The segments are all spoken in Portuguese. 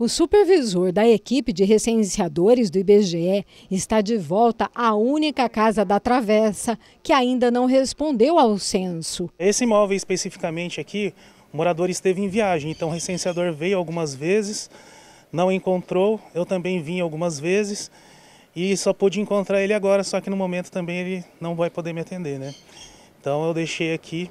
O supervisor da equipe de recenseadores do IBGE está de volta à única casa da Travessa que ainda não respondeu ao censo. Esse imóvel especificamente aqui, o morador esteve em viagem, então o recenseador veio algumas vezes, não encontrou, eu também vim algumas vezes e só pude encontrar ele agora, só que no momento também ele não vai poder me atender, né? Então eu deixei aqui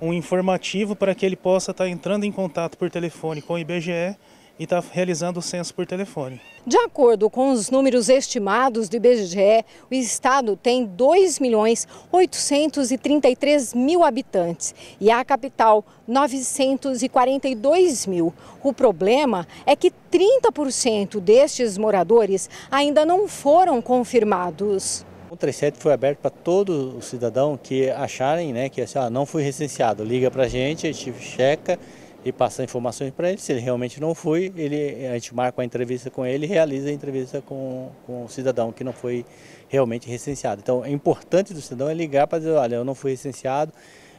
um informativo para que ele possa estar entrando em contato por telefone com o IBGE e está realizando o censo por telefone. De acordo com os números estimados do IBGE, o estado tem 2 milhões 833 mil habitantes e a capital 942 mil. O problema é que 30% destes moradores ainda não foram confirmados. O 37 foi aberto para todo o cidadão que acharem né, que assim, ah, não foi recenseado. Liga para a gente, a gente checa e passar informações para ele. Se ele realmente não foi, ele, a gente marca a entrevista com ele e realiza a entrevista com, com o cidadão que não foi realmente recenseado. Então, é importante do cidadão é ligar para dizer, olha, eu não fui recenseado,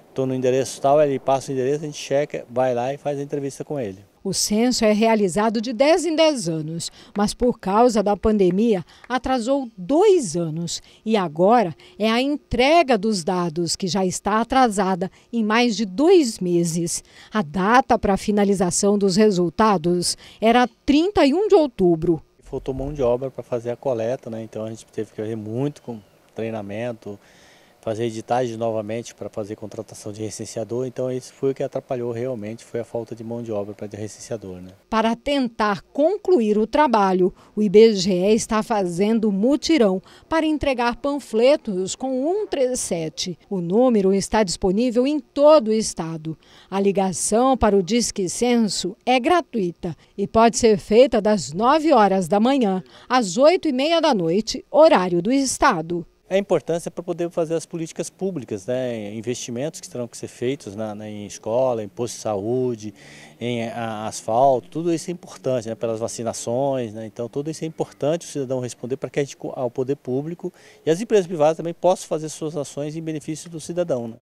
estou no endereço tal, ele passa o endereço, a gente checa, vai lá e faz a entrevista com ele. O censo é realizado de 10 em 10 anos, mas por causa da pandemia atrasou dois anos. E agora é a entrega dos dados, que já está atrasada em mais de dois meses. A data para a finalização dos resultados era 31 de outubro. Faltou mão de obra para fazer a coleta, né? então a gente teve que fazer muito com treinamento, fazer editais novamente para fazer contratação de recenseador, então isso foi o que atrapalhou realmente, foi a falta de mão de obra para de recenseador. Né? Para tentar concluir o trabalho, o IBGE está fazendo mutirão para entregar panfletos com 137. O número está disponível em todo o estado. A ligação para o Disque Censo é gratuita e pode ser feita das 9 horas da manhã às 8 e meia da noite, horário do estado a importância para poder fazer as políticas públicas, né? investimentos que terão que ser feitos na, na em escola, em posto de saúde, em a, asfalto, tudo isso é importante, né? pelas vacinações, né? então tudo isso é importante o cidadão responder para que a gente, ao poder público e as empresas privadas também possam fazer suas ações em benefício do cidadão. Né?